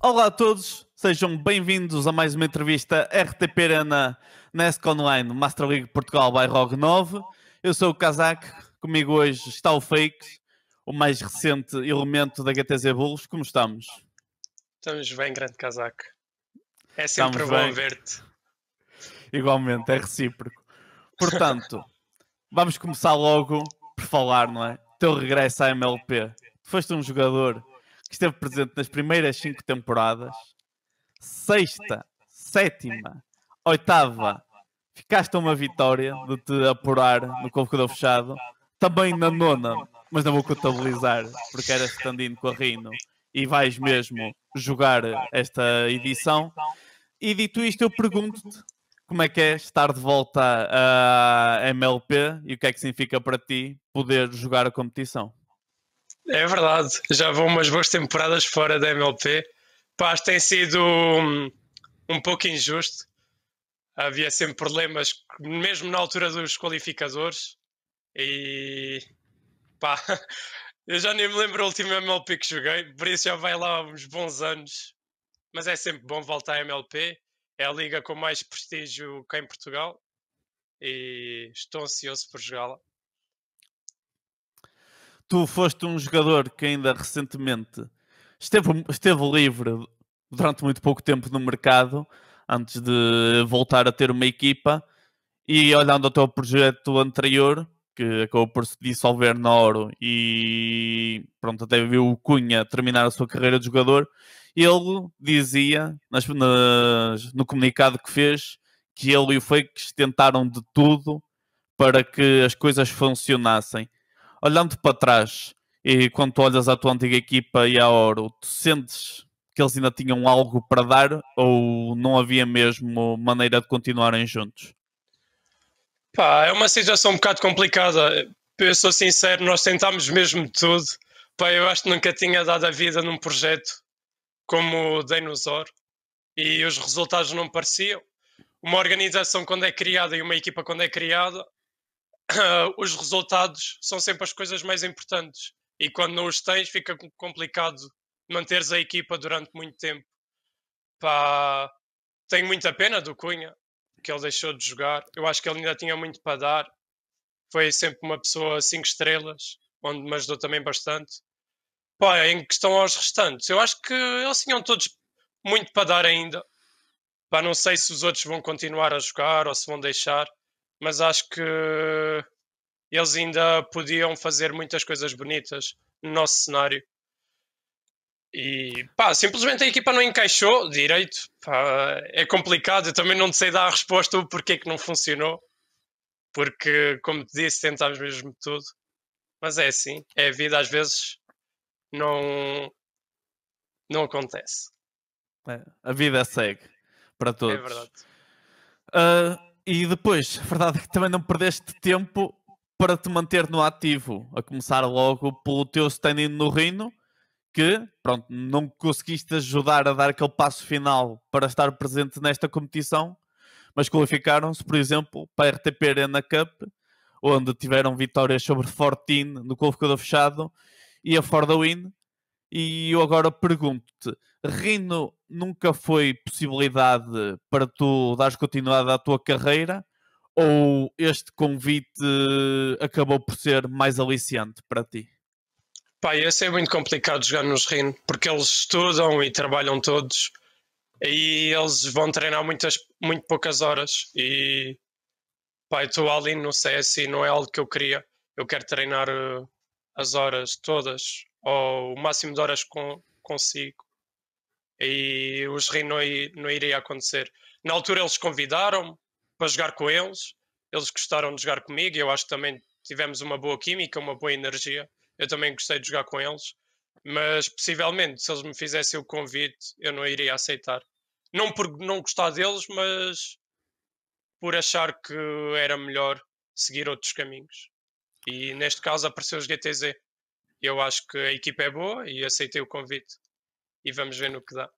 Olá a todos, sejam bem-vindos a mais uma entrevista RTP Arena Nesco Online Master League Portugal by ROG 9. Eu sou o Kazak, comigo hoje está o Fake, o mais recente elemento da GTZ Bulls. Como estamos? Estamos bem, grande Kazak. É sempre bom ver-te. Igualmente, é recíproco. Portanto, vamos começar logo por falar, não é? Teu regresso à MLP. Foste um jogador que esteve presente nas primeiras cinco temporadas, sexta, sétima, oitava, ficaste a uma vitória de te apurar no convocador fechado, também na nona, mas não vou contabilizar porque era stand-in com a Rino e vais mesmo jogar esta edição. E dito isto, eu pergunto-te como é que é estar de volta à MLP e o que é que significa para ti poder jogar a competição? É verdade, já vão umas boas temporadas fora da MLP. Pá, tem sido um, um pouco injusto. Havia sempre problemas, mesmo na altura dos qualificadores. E pá, eu já nem me lembro a última MLP que joguei, por isso já vai lá uns bons anos. Mas é sempre bom voltar à MLP. É a liga com mais prestígio cá em Portugal e estou ansioso por jogá-la tu foste um jogador que ainda recentemente esteve, esteve livre durante muito pouco tempo no mercado, antes de voltar a ter uma equipa, e olhando ao teu projeto anterior, que acabou por se dissolver na Oro e pronto, até viu o Cunha terminar a sua carreira de jogador, ele dizia nas, nas, no comunicado que fez que ele e o Fakes tentaram de tudo para que as coisas funcionassem olhando para trás e quando tu olhas à tua antiga equipa e à Oro, tu sentes que eles ainda tinham algo para dar ou não havia mesmo maneira de continuarem juntos? Pá, é uma situação um bocado complicada. Eu sou sincero, nós tentámos mesmo tudo. Pá, eu acho que nunca tinha dado a vida num projeto como o Dinosaur e os resultados não pareciam. Uma organização quando é criada e uma equipa quando é criada uh, os resultados são sempre as coisas mais importantes. E quando não os tens, fica complicado manteres a equipa durante muito tempo. Pá, tenho muita pena do Cunha, que ele deixou de jogar. Eu acho que ele ainda tinha muito para dar. Foi sempre uma pessoa cinco estrelas, onde me ajudou também bastante. Pá, em questão aos restantes, eu acho que eles tinham todos muito para dar ainda. Pá, não sei se os outros vão continuar a jogar ou se vão deixar mas acho que eles ainda podiam fazer muitas coisas bonitas no nosso cenário. E pá, simplesmente a equipa não encaixou direito. Pá, é complicado, eu também não sei dar a resposta o porquê que não funcionou. Porque, como te disse, tentámos mesmo tudo. Mas é assim, é a vida, às vezes não, não acontece. É, a vida segue para é todos. É verdade. Uh e depois, a verdade é que também não perdeste tempo para te manter no ativo, a começar logo pelo teu standing no Rino, que pronto, não conseguiste ajudar a dar aquele passo final para estar presente nesta competição, mas qualificaram-se, por exemplo, para a RTP Arena Cup, onde tiveram vitórias sobre Fortin no qualificador fechado e a Forda Win, e eu agora pergunto-te: Rino nunca foi possibilidade para tu dares continuidade à tua carreira? Ou este convite acabou por ser mais aliciante para ti? Pá, esse é muito complicado jogar nos Rino, porque eles estudam e trabalham todos e eles vão treinar muitas, muito poucas horas e pá, estou ali no CS e não é algo que eu queria. Eu quero treinar eh, as horas todas ou o máximo de horas com, consigo. E os rei não, não iria acontecer. Na altura eles convidaram-me para jogar com eles, eles gostaram de jogar comigo, e eu acho que também tivemos uma boa química, uma boa energia. Eu também gostei de jogar com eles, mas possivelmente se eles me fizessem o convite, eu não iria aceitar. Não por não gostar deles, mas por achar que era melhor seguir outros caminhos. E neste caso apareceu os GTZ, eu acho que a equipa é boa e aceitei o convite. E vamos ver no que dá.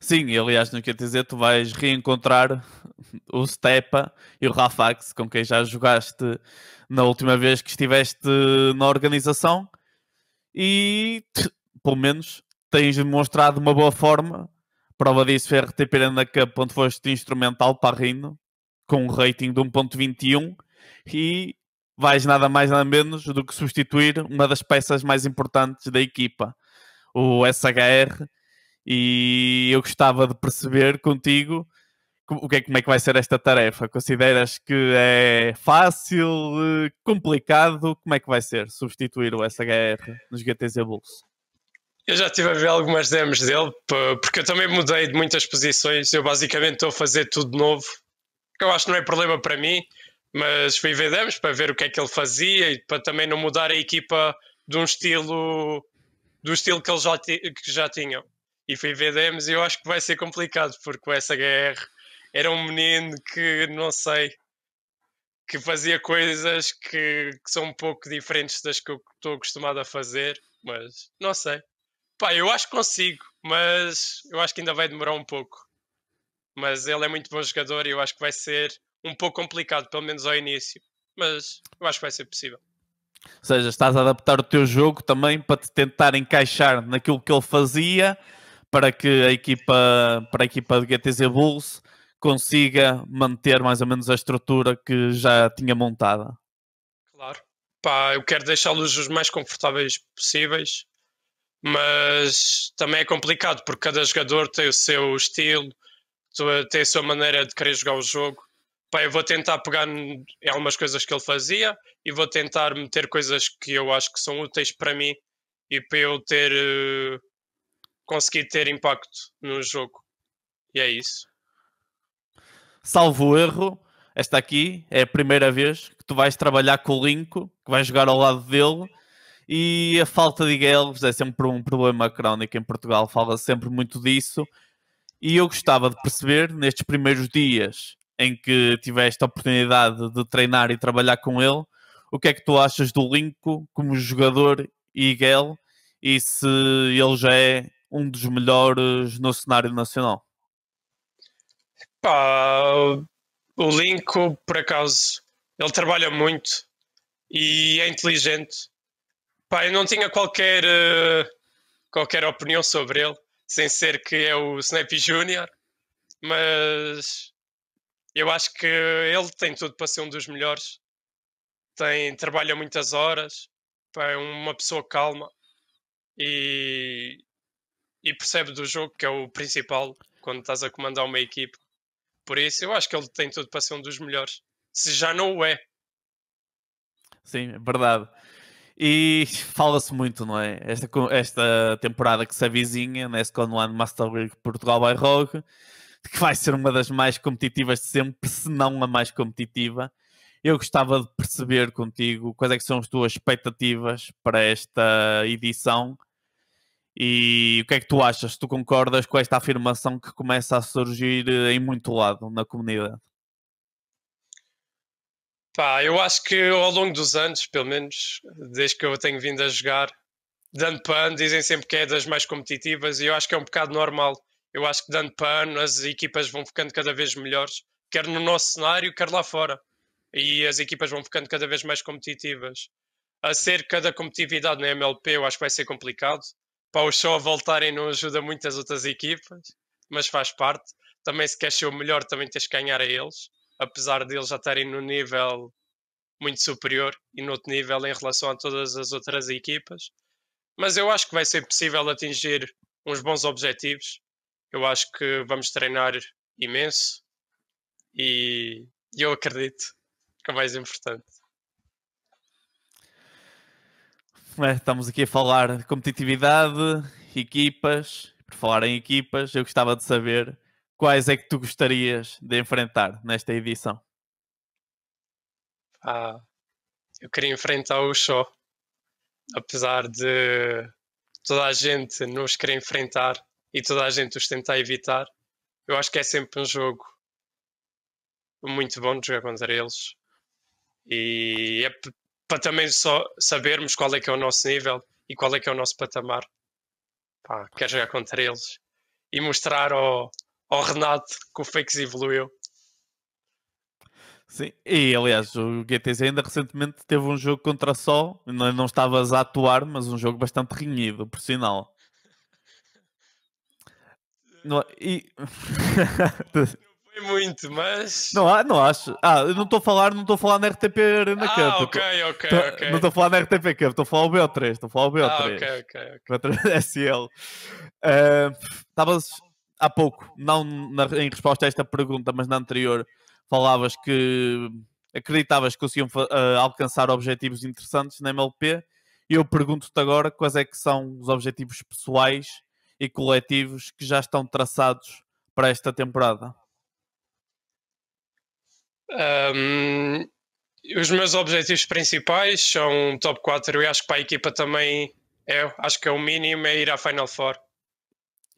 Sim, aliás, no dizer tu vais reencontrar o Stepa e o Rafax, com quem já jogaste na última vez que estiveste na organização. E, pelo menos, tens demonstrado uma boa forma. Prova disso foi a RTP na Cup, onde foste instrumental para Rino, com um rating de 1.21. E vais nada mais nada menos do que substituir uma das peças mais importantes da equipa, o SHR. E eu gostava de perceber contigo o que é, como é que vai ser esta tarefa. Consideras que é fácil, eh, complicado? Como é que vai ser substituir o SHR nos GTZ Bulls? Eu já estive a ver algumas demos dele, porque eu também mudei de muitas posições. Eu basicamente estou a fazer tudo novo, que eu acho que não é problema para mim mas fui ver demos para ver o que é que ele fazia e para também não mudar a equipa de um estilo do estilo que eles já, que já tinham. E fui ver demos e eu acho que vai ser complicado, porque o SHR era um menino que não sei que fazia coisas que, que são um pouco diferentes das que eu estou acostumado a fazer, mas não sei. Pá, eu acho que consigo, mas eu acho que ainda vai demorar um pouco. Mas ele é muito bom jogador e eu acho que vai ser um pouco complicado, pelo menos ao início, mas eu acho que vai ser possível. Ou seja, estás a adaptar o teu jogo também para te tentar encaixar naquilo que ele fazia para que a equipa, para a equipa de GTZ Bulls consiga manter mais ou menos a estrutura que já tinha montada. Claro. Pá, eu quero deixá-los os mais confortáveis possíveis, mas também é complicado porque cada jogador tem o seu estilo, tem a sua maneira de querer jogar o jogo pá, eu vou tentar pegar em algumas coisas que ele fazia e vou tentar meter coisas que eu acho que são úteis para mim e para eu ter uh, conseguir ter impacto no jogo. E é isso. Salvo erro, esta aqui é a primeira vez que tu vais trabalhar com o Linko, que vais jogar ao lado dele. E a falta de Guelves é sempre um problema crónico em Portugal, fala sempre muito disso. E eu gostava de perceber, nestes primeiros dias em que tiveste a oportunidade de treinar e trabalhar com ele. O que é que tu achas do Linko como jogador e Miguel e se ele já é um dos melhores no cenário nacional? Pá, o Linko, por acaso, ele trabalha muito e é inteligente. Pá, eu não tinha qualquer, eh, qualquer opinião sobre ele, sem ser que é o Snappy Júnior, mas eu acho que ele tem tudo para ser um dos melhores. Tem, trabalha muitas horas, é uma pessoa calma e, e percebe do jogo, que é o principal quando estás a comandar uma equipe. Por isso, eu acho que ele tem tudo para ser um dos melhores, se já não o é. Sim, é verdade. E fala-se muito, não é? Esta, esta temporada que se avizinha, na né? Second One Master League, Portugal by rogue que vai ser uma das mais competitivas de sempre, se não a mais competitiva. Eu gostava de perceber contigo quais é são as tuas expectativas para esta edição e o que é que tu achas? Tu concordas com esta afirmação que começa a surgir eh, em muito lado na comunidade? Pá, eu acho que ao longo dos anos, pelo menos desde que eu tenho vindo a jogar, dando pan dizem sempre que é das mais competitivas e eu acho que é um bocado normal eu acho que dando para ano as equipas vão ficando cada vez melhores, quer no nosso cenário, quer lá fora. E as equipas vão ficando cada vez mais competitivas. Acerca da competitividade na MLP, eu acho que vai ser complicado. Para o show voltarem não ajuda muito as outras equipas, mas faz parte. Também se queres ser o melhor, também tens que ganhar a eles, apesar deles já estarem no nível muito superior e no outro nível em relação a todas as outras equipas. Mas eu acho que vai ser possível atingir uns bons objetivos eu acho que vamos treinar imenso e eu acredito que é mais importante. É, estamos aqui a falar de competitividade, equipas. Por falar em equipas, eu gostava de saber quais é que tu gostarias de enfrentar nesta edição? Ah, eu queria enfrentar o show, apesar de toda a gente nos querer enfrentar, e toda a gente os tenta evitar. Eu acho que é sempre um jogo muito bom de jogar contra eles. E é para também só sabermos qual é que é o nosso nível e qual é que é o nosso patamar. Pá, quero jogar contra eles e mostrar ao, ao Renato que o Fakes evoluiu. Sim, e aliás, o GTZ ainda recentemente teve um jogo contra Sol, não, não estavas a atuar, mas um jogo bastante renhido, por sinal. Não, e... foi muito, mas. Não, não acho. Ah, eu não estou a falar, não estou a falar na RTP Arena ah, Cup. Ah, ok, ok, tô, ok. Não estou a falar na RTP Cup, estou a falar o BO3, estou a falar o BO3. Ah, ok, ok, ok. SL. Ah, estavas uh, há pouco, não na, em resposta a esta pergunta, mas na anterior, falavas que acreditavas que conseguiam uh, alcançar objetivos interessantes na MLP. Eu pergunto-te agora quais é que são os objetivos pessoais e coletivos que já estão traçados para esta temporada? Um, os meus objetivos principais são top 4 e acho que para a equipa também é, acho que é o mínimo é ir à Final Four.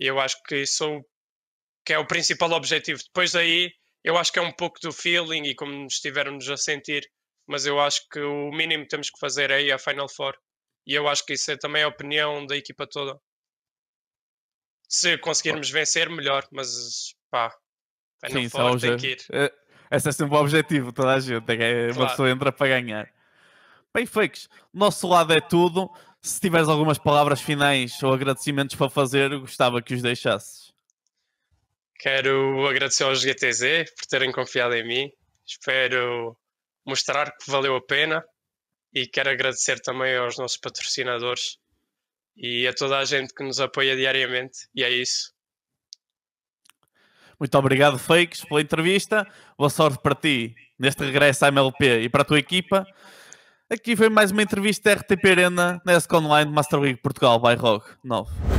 E eu acho que isso que é o principal objetivo. Depois daí, eu acho que é um pouco do feeling e como nos estivermos a sentir, mas eu acho que o mínimo que temos que fazer é ir à Final Four. E eu acho que isso é também a opinião da equipa toda. Se conseguirmos vencer, melhor, mas pá, Final Sim, é Four tem que ir. É, esse é sempre o objetivo, toda a gente, é que é uma pessoa entra para ganhar. Bem, fakes, nosso lado é tudo. Se tiveres algumas palavras finais ou agradecimentos para fazer, gostava que os deixasses. Quero agradecer aos GTZ por terem confiado em mim. Espero mostrar que valeu a pena e quero agradecer também aos nossos patrocinadores e a toda a gente que nos apoia diariamente. E é isso. Muito obrigado, Fakes, pela entrevista. Boa sorte para ti neste regresso à MLP e para a tua equipa. Aqui foi mais uma entrevista da RTP Arena na ESC Online Master League Portugal by Rogue 9.